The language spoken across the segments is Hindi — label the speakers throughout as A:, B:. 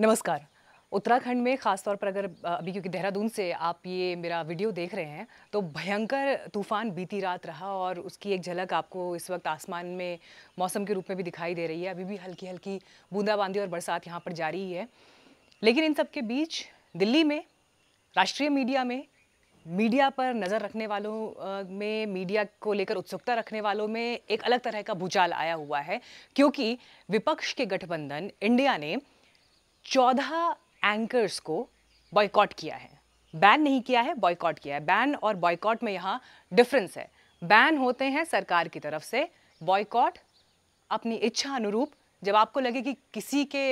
A: नमस्कार उत्तराखंड में ख़ासतौर पर अगर अभी क्योंकि देहरादून से आप ये मेरा वीडियो देख रहे हैं तो भयंकर तूफान बीती रात रहा और उसकी एक झलक आपको इस वक्त आसमान में मौसम के रूप में भी दिखाई दे रही है अभी भी हल्की हल्की बूंदाबांदी और बरसात यहाँ पर जारी ही है लेकिन इन सब के बीच दिल्ली में राष्ट्रीय मीडिया में मीडिया पर नज़र रखने वालों में मीडिया को लेकर उत्सुकता रखने वालों में एक अलग तरह का भूचाल आया हुआ है क्योंकि विपक्ष के गठबंधन इंडिया ने चौदह एंकर्स को बॉयकॉट किया है बैन नहीं किया है बॉयकॉट किया है बैन और बॉयकॉट में यहाँ डिफरेंस है बैन होते हैं सरकार की तरफ से बॉयकॉट अपनी इच्छा अनुरूप जब आपको लगे कि किसी के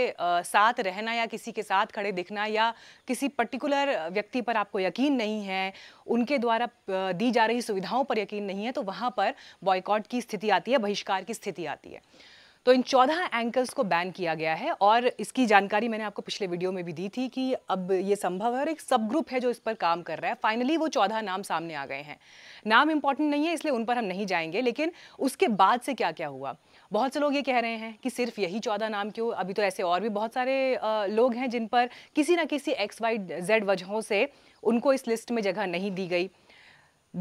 A: साथ रहना या किसी के साथ खड़े दिखना या किसी पर्टिकुलर व्यक्ति पर आपको यकीन नहीं है उनके द्वारा दी जा रही सुविधाओं पर यकीन नहीं है तो वहाँ पर बॉयकॉट की स्थिति आती है बहिष्कार की स्थिति आती है तो इन चौदह एंकर्स को बैन किया गया है और इसकी जानकारी मैंने आपको पिछले वीडियो में भी दी थी कि अब ये संभव है और एक सब ग्रुप है जो इस पर काम कर रहा है फाइनली वो चौदह नाम सामने आ गए हैं नाम इंपॉर्टेंट नहीं है इसलिए उन पर हम नहीं जाएंगे लेकिन उसके बाद से क्या क्या हुआ बहुत से लोग ये कह रहे हैं कि सिर्फ यही चौदह नाम क्यों अभी तो ऐसे और भी बहुत सारे लोग हैं जिन पर किसी ना किसी एक्स वाई जेड वजहों से उनको इस लिस्ट में जगह नहीं दी गई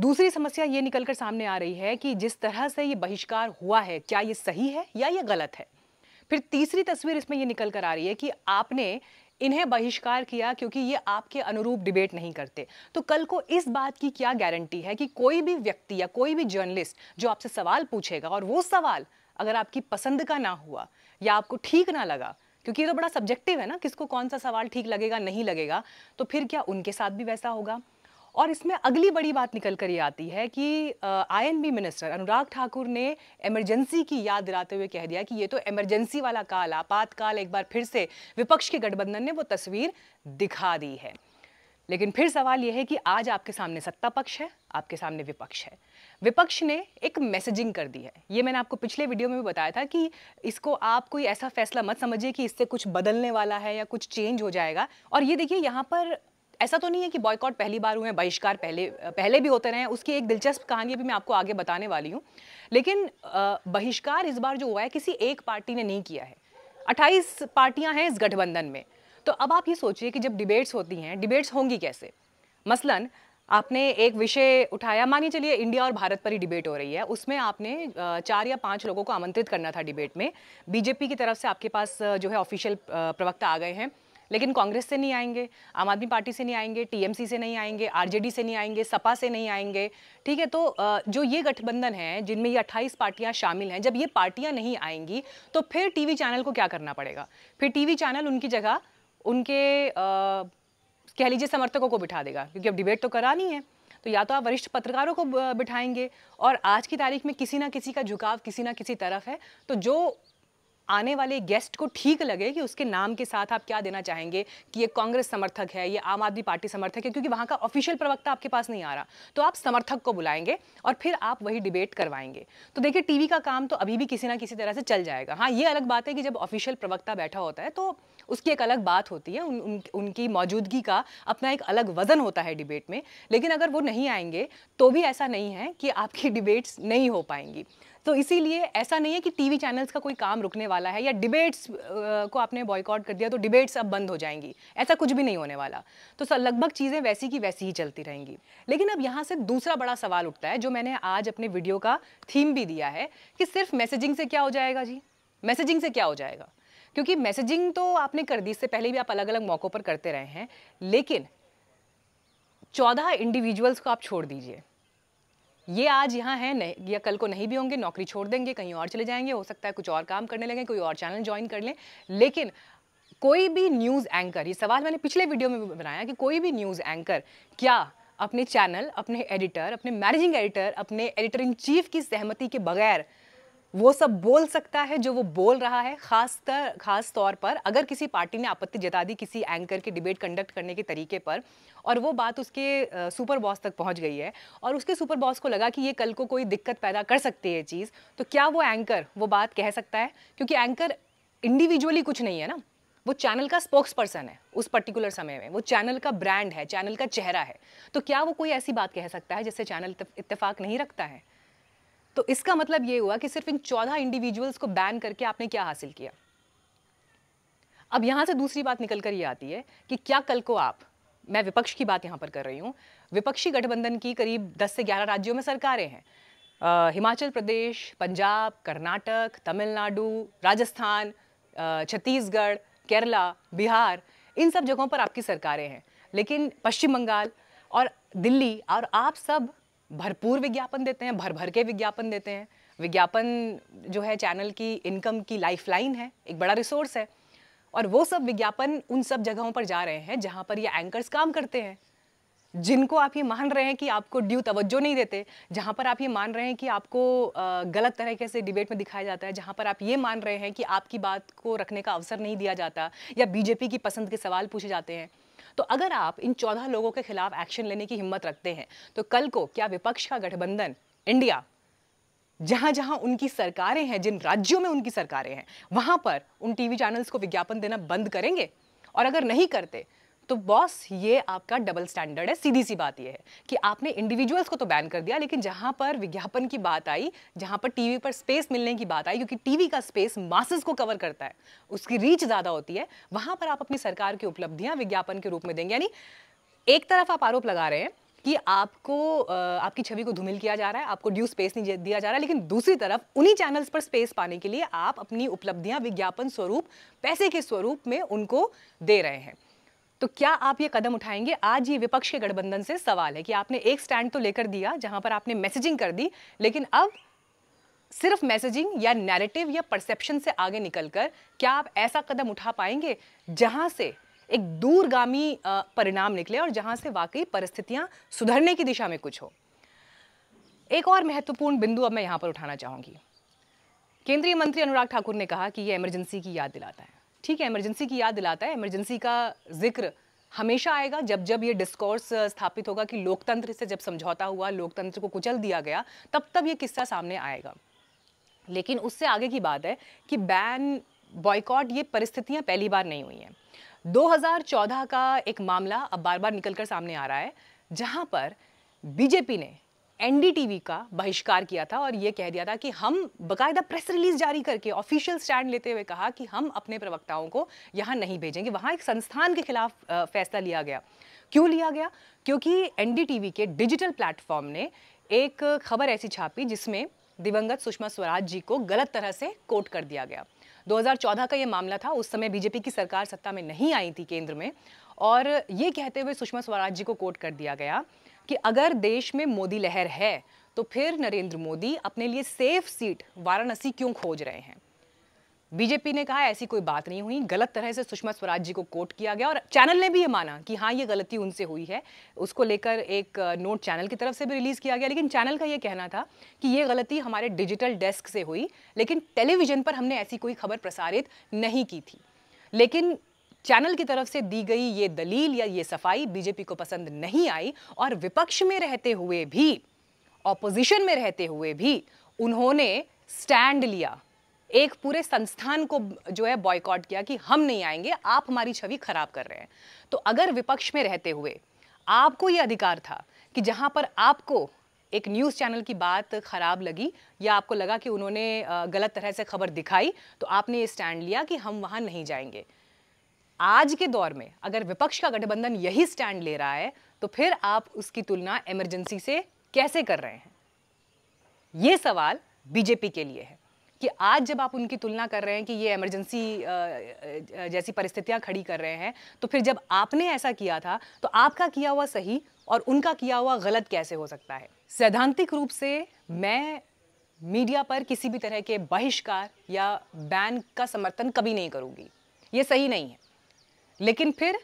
A: दूसरी समस्या ये निकलकर सामने आ रही है कि जिस तरह से ये बहिष्कार हुआ है क्या ये सही है या ये गलत है फिर तीसरी तस्वीर इसमें ये निकल कर आ रही है कि आपने इन्हें बहिष्कार किया क्योंकि ये आपके अनुरूप डिबेट नहीं करते तो कल को इस बात की क्या गारंटी है कि कोई भी व्यक्ति या कोई भी जर्नलिस्ट जो आपसे सवाल पूछेगा और वो सवाल अगर आपकी पसंद का ना हुआ या आपको ठीक ना लगा क्योंकि ये तो बड़ा सब्जेक्टिव है ना किसको कौन सा सवाल ठीक लगेगा नहीं लगेगा तो फिर क्या उनके साथ भी वैसा होगा और इसमें अगली बड़ी बात निकल कर ये आती है कि आईएनबी मिनिस्टर अनुराग ठाकुर ने इमरजेंसी की याद दिलाते हुए कह दिया कि ये तो इमरजेंसी वाला काल आपातकाल एक बार फिर से विपक्ष के गठबंधन ने वो तस्वीर दिखा दी है लेकिन फिर सवाल यह है कि आज आपके सामने सत्ता पक्ष है आपके सामने विपक्ष है विपक्ष ने एक मैसेजिंग कर दी है ये मैंने आपको पिछले वीडियो में भी बताया था कि इसको आप कोई ऐसा फैसला मत समझिए कि इससे कुछ बदलने वाला है या कुछ चेंज हो जाएगा और ये देखिए यहाँ पर ऐसा तो नहीं है कि बॉयकॉट पहली बार हुए हैं बहिष्कार पहले पहले भी होते रहे हैं उसकी एक दिलचस्प कहानी भी मैं आपको आगे बताने वाली हूँ लेकिन बहिष्कार इस बार जो हुआ है किसी एक पार्टी ने नहीं किया है अट्ठाईस पार्टियाँ हैं इस गठबंधन में तो अब आप ये सोचिए कि जब डिबेट्स होती हैं डिबेट्स होंगी कैसे मसलन आपने एक विषय उठाया मानिए चलिए इंडिया और भारत पर ही डिबेट हो रही है उसमें आपने चार या पांच लोगों को आमंत्रित करना था डिबेट में बीजेपी की तरफ से आपके पास जो है ऑफिशियल प्रवक्ता आ गए हैं लेकिन कांग्रेस से नहीं आएंगे आम आदमी पार्टी से नहीं आएंगे टीएमसी से नहीं आएंगे आरजेडी से नहीं आएंगे सपा से नहीं आएंगे ठीक है तो जो ये गठबंधन है जिनमें ये अट्ठाईस पार्टियां शामिल हैं जब ये पार्टियां नहीं आएंगी तो फिर टीवी चैनल को क्या करना पड़ेगा फिर टीवी चैनल उनकी जगह उनके कह लीजिए समर्थकों को बिठा देगा क्योंकि अब डिबेट तो करानी है तो या तो आप वरिष्ठ पत्रकारों को बिठाएंगे और आज की तारीख में किसी ना किसी का झुकाव किसी ना किसी तरफ है तो जो आने वाले गेस्ट को ठीक लगे कि उसके नाम के साथ आप क्या देना चाहेंगे कि ये कांग्रेस समर्थक है ये आम आदमी पार्टी समर्थक है क्योंकि वहाँ का ऑफिशियल प्रवक्ता आपके पास नहीं आ रहा तो आप समर्थक को बुलाएंगे और फिर आप वही डिबेट करवाएंगे तो देखिए टीवी का काम तो अभी भी किसी ना किसी तरह से चल जाएगा हाँ ये अलग बात है कि जब ऑफिशियल प्रवक्ता बैठा होता है तो उसकी एक अलग बात होती है उन, उन, उनकी मौजूदगी का अपना एक अलग वजन होता है डिबेट में लेकिन अगर वो नहीं आएंगे तो भी ऐसा नहीं है कि आपकी डिबेट्स नहीं हो पाएंगी तो इसीलिए ऐसा नहीं है कि टीवी चैनल्स का कोई काम रुकने वाला है या डिबेट्स को आपने बॉयकॉट कर दिया तो डिबेट्स अब बंद हो जाएंगी ऐसा कुछ भी नहीं होने वाला तो लगभग चीज़ें वैसी की वैसी ही चलती रहेंगी लेकिन अब यहाँ से दूसरा बड़ा सवाल उठता है जो मैंने आज अपने वीडियो का थीम भी दिया है कि सिर्फ मैसेजिंग से क्या हो जाएगा जी मैसेजिंग से क्या हो जाएगा क्योंकि मैसेजिंग तो आपने कर दी इससे पहले भी आप अलग अलग मौक़ों पर करते रहे हैं लेकिन चौदह इंडिविजुअल्स को आप छोड़ दीजिए ये आज यहाँ हैं नहीं या कल को नहीं भी होंगे नौकरी छोड़ देंगे कहीं और चले जाएंगे हो सकता है कुछ और काम करने लगें कोई और चैनल ज्वाइन कर लें लेकिन कोई भी न्यूज़ एंकर ये सवाल मैंने पिछले वीडियो में भी बनाया कि कोई भी न्यूज़ एंकर क्या अपने चैनल अपने एडिटर अपने मैनेजिंग एडिटर अपने एडिटर इन चीफ की सहमति के बगैर वो सब बोल सकता है जो वो बोल रहा है खास तर खास तौर पर अगर किसी पार्टी ने आपत्ति जता दी किसी एंकर के डिबेट कंडक्ट करने के तरीके पर और वो बात उसके सुपर बॉस तक पहुंच गई है और उसके सुपर बॉस को लगा कि ये कल को कोई दिक्कत पैदा कर सकती है चीज़ तो क्या वो एंकर वो बात कह सकता है क्योंकि एंकर इंडिविजुअली कुछ नहीं है ना वो चैनल का स्पोक्स पर्सन है उस पर्टिकुलर समय में वो चैनल का ब्रांड है चैनल का चेहरा है तो क्या वो कोई ऐसी बात कह सकता है जिससे चैनल इतफ़ाक़ नहीं रखता है तो इसका मतलब ये हुआ कि सिर्फ इन चौदह इंडिविजुअल्स को बैन करके आपने क्या हासिल किया अब यहां से दूसरी बात निकल कर ये आती है कि क्या कल को आप मैं विपक्ष की बात यहां पर कर रही हूं विपक्षी गठबंधन की करीब 10 से 11 राज्यों में सरकारें हैं हिमाचल प्रदेश पंजाब कर्नाटक तमिलनाडु राजस्थान छत्तीसगढ़ केरला बिहार इन सब जगहों पर आपकी सरकारें हैं लेकिन पश्चिम बंगाल और दिल्ली और आप सब भरपूर विज्ञापन देते हैं भर भर के विज्ञापन देते हैं विज्ञापन जो है चैनल की इनकम की लाइफलाइन है एक बड़ा रिसोर्स है और वो सब विज्ञापन उन सब जगहों पर जा रहे हैं जहाँ पर ये एंकर्स काम करते हैं जिनको आप ये मान रहे हैं कि आपको ड्यू तवज्जो नहीं देते जहाँ पर आप ये मान रहे हैं कि आपको गलत तरीके से डिबेट में दिखाया जाता है जहाँ पर आप ये मान रहे हैं कि आपकी बात को रखने का अवसर नहीं दिया जाता या बीजेपी की पसंद के सवाल पूछे जाते हैं तो अगर आप इन चौदह लोगों के खिलाफ एक्शन लेने की हिम्मत रखते हैं तो कल को क्या विपक्ष का गठबंधन इंडिया जहां जहां उनकी सरकारें हैं जिन राज्यों में उनकी सरकारें हैं वहां पर उन टीवी चैनल्स को विज्ञापन देना बंद करेंगे और अगर नहीं करते तो बॉस ये आपका डबल स्टैंडर्ड है सीधी सी बात ये है कि आपने इंडिविजुअल्स को तो बैन कर दिया लेकिन जहां पर विज्ञापन की बात आई जहां पर टीवी पर स्पेस मिलने की बात आई क्योंकि टीवी का स्पेस मासेस को कवर करता है उसकी रीच ज़्यादा होती है वहां पर आप अपनी सरकार की उपलब्धियां विज्ञापन के रूप में देंगे यानी एक तरफ आप आरोप लगा रहे हैं कि आपको आपकी छवि को धूमिल किया जा रहा है आपको ड्यू स्पेस नहीं दिया जा रहा है लेकिन दूसरी तरफ उन्हीं चैनल्स पर स्पेस पाने के लिए आप अपनी उपलब्धियां विज्ञापन स्वरूप पैसे के स्वरूप में उनको दे रहे हैं तो क्या आप ये कदम उठाएंगे आज ये विपक्ष के गठबंधन से सवाल है कि आपने एक स्टैंड तो लेकर दिया जहां पर आपने मैसेजिंग कर दी लेकिन अब सिर्फ मैसेजिंग या नैरेटिव या परसेप्शन से आगे निकलकर क्या आप ऐसा कदम उठा पाएंगे जहां से एक दूरगामी परिणाम निकले और जहां से वाकई परिस्थितियां सुधरने की दिशा में कुछ हो एक और महत्वपूर्ण बिंदु अब मैं यहां पर उठाना चाहूंगी केंद्रीय मंत्री अनुराग ठाकुर ने कहा कि यह इमरजेंसी की याद दिलाता है ठीक है इमरजेंसी की याद दिलाता है इमरजेंसी का जिक्र हमेशा आएगा जब जब ये डिस्कोर्स स्थापित होगा कि लोकतंत्र से जब समझौता हुआ लोकतंत्र को कुचल दिया गया तब तब ये किस्सा सामने आएगा लेकिन उससे आगे की बात है कि बैन बॉयकॉट ये परिस्थितियाँ पहली बार नहीं हुई हैं 2014 का एक मामला अब बार बार निकल कर सामने आ रहा है जहाँ पर बीजेपी ने एनडीटीवी का बहिष्कार किया था और ये कह दिया था कि हम बकायदा प्रेस रिलीज जारी करके ऑफिशियल स्टैंड लेते हुए कहा कि हम अपने प्रवक्ताओं को यहाँ नहीं भेजेंगे वहां एक संस्थान के खिलाफ फैसला लिया गया क्यों लिया गया क्योंकि एनडीटीवी के डिजिटल प्लेटफॉर्म ने एक खबर ऐसी छापी जिसमें दिवंगत सुषमा स्वराज जी को गलत तरह से कोट कर दिया गया 2014 का यह मामला था उस समय बीजेपी की सरकार सत्ता में नहीं आई थी केंद्र में और ये कहते हुए सुषमा स्वराज जी को कोट कर दिया गया कि अगर देश में मोदी लहर है तो फिर नरेंद्र मोदी अपने लिए सेफ सीट वाराणसी क्यों खोज रहे हैं बीजेपी ने कहा ऐसी कोई बात नहीं हुई गलत तरह से सुषमा स्वराज जी को कोट किया गया और चैनल ने भी ये माना कि हाँ ये गलती उनसे हुई है उसको लेकर एक नोट चैनल की तरफ से भी रिलीज किया गया लेकिन चैनल का ये कहना था कि ये गलती हमारे डिजिटल डेस्क से हुई लेकिन टेलीविजन पर हमने ऐसी कोई खबर प्रसारित नहीं की थी लेकिन चैनल की तरफ से दी गई ये दलील या ये सफाई बीजेपी को पसंद नहीं आई और विपक्ष में रहते हुए भी ऑपोजिशन में रहते हुए भी उन्होंने स्टैंड लिया एक पूरे संस्थान को जो है बॉयकॉट किया कि हम नहीं आएंगे आप हमारी छवि खराब कर रहे हैं तो अगर विपक्ष में रहते हुए आपको ये अधिकार था कि जहां पर आपको एक न्यूज़ चैनल की बात ख़राब लगी या आपको लगा कि उन्होंने गलत तरह से खबर दिखाई तो आपने ये स्टैंड लिया कि हम वहाँ नहीं जाएंगे आज के दौर में अगर विपक्ष का गठबंधन यही स्टैंड ले रहा है तो फिर आप उसकी तुलना इमरजेंसी से कैसे कर रहे हैं ये सवाल बीजेपी के लिए है कि आज जब आप उनकी तुलना कर रहे हैं कि ये इमरजेंसी जैसी परिस्थितियां खड़ी कर रहे हैं तो फिर जब आपने ऐसा किया था तो आपका किया हुआ सही और उनका किया हुआ गलत कैसे हो सकता है सैद्धांतिक रूप से मैं मीडिया पर किसी भी तरह के बहिष्कार या बैन का समर्थन कभी नहीं करूंगी ये सही नहीं है लेकिन फिर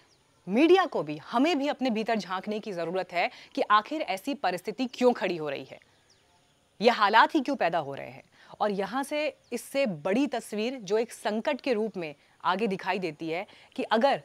A: मीडिया को भी हमें भी अपने भीतर झांकने की ज़रूरत है कि आखिर ऐसी परिस्थिति क्यों खड़ी हो रही है ये हालात ही क्यों पैदा हो रहे हैं और यहाँ से इससे बड़ी तस्वीर जो एक संकट के रूप में आगे दिखाई देती है कि अगर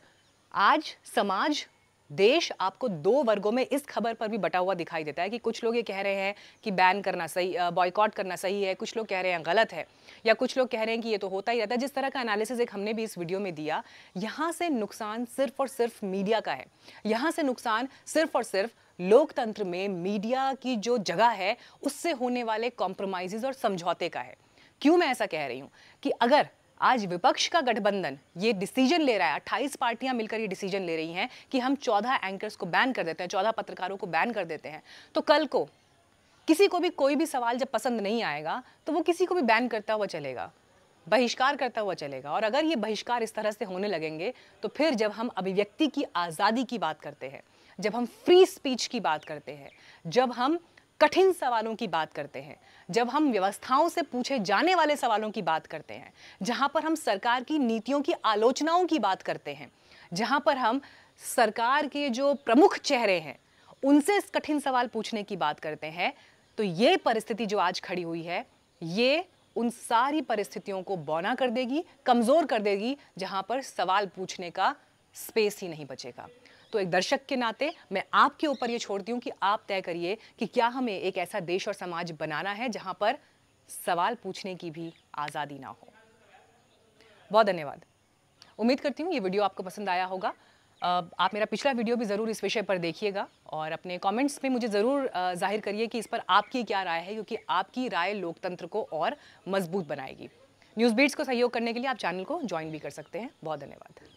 A: आज समाज देश आपको दो वर्गों में इस खबर पर भी बटा हुआ दिखाई देता है कि कुछ लोग ये कह रहे हैं कि बैन करना सही बॉयकॉट करना सही है कुछ लोग कह रहे हैं गलत है या कुछ लोग कह रहे हैं कि ये तो होता ही रहता है जिस तरह का एनालिसिस एक हमने भी इस वीडियो में दिया यहाँ से नुकसान सिर्फ और सिर्फ मीडिया का है यहाँ से नुकसान सिर्फ और सिर्फ लोकतंत्र में मीडिया की जो जगह है उससे होने वाले कॉम्प्रोमाइज और समझौते का है क्यों मैं ऐसा कह रही हूँ कि अगर आज विपक्ष का गठबंधन ये डिसीजन ले रहा है अट्ठाईस पार्टियां मिलकर ये डिसीजन ले रही हैं कि हम चौदह एंकर्स को बैन कर देते हैं चौदह पत्रकारों को बैन कर देते हैं तो कल को किसी को भी कोई भी सवाल जब पसंद नहीं आएगा तो वो किसी को भी बैन करता हुआ चलेगा बहिष्कार करता हुआ चलेगा और अगर ये बहिष्कार इस तरह से होने लगेंगे तो फिर जब हम अभिव्यक्ति की आज़ादी की बात करते हैं जब हम फ्री स्पीच की बात करते हैं जब हम कठिन सवालों की बात करते हैं जब हम व्यवस्थाओं से पूछे जाने वाले सवालों की बात करते हैं जहाँ पर हम सरकार की नीतियों की आलोचनाओं की बात करते हैं जहाँ पर हम सरकार के जो प्रमुख चेहरे हैं उनसे इस कठिन सवाल पूछने की बात करते हैं तो ये परिस्थिति जो आज खड़ी हुई है ये उन सारी परिस्थितियों को बौना कर देगी कमज़ोर कर देगी जहाँ पर सवाल पूछने का स्पेस ही नहीं बचेगा तो एक दर्शक के नाते मैं आपके ऊपर ये छोड़ती हूँ कि आप तय करिए कि क्या हमें एक ऐसा देश और समाज बनाना है जहाँ पर सवाल पूछने की भी आज़ादी ना हो बहुत धन्यवाद उम्मीद करती हूँ ये वीडियो आपको पसंद आया होगा आप मेरा पिछला वीडियो भी ज़रूर इस विषय पर देखिएगा और अपने कमेंट्स में मुझे ज़रूर जाहिर करिए कि इस पर आपकी क्या राय है क्योंकि आपकी राय लोकतंत्र को और मजबूत बनाएगी न्यूज़ बीट्स को सहयोग करने के लिए आप चैनल को ज्वाइन भी कर सकते हैं बहुत धन्यवाद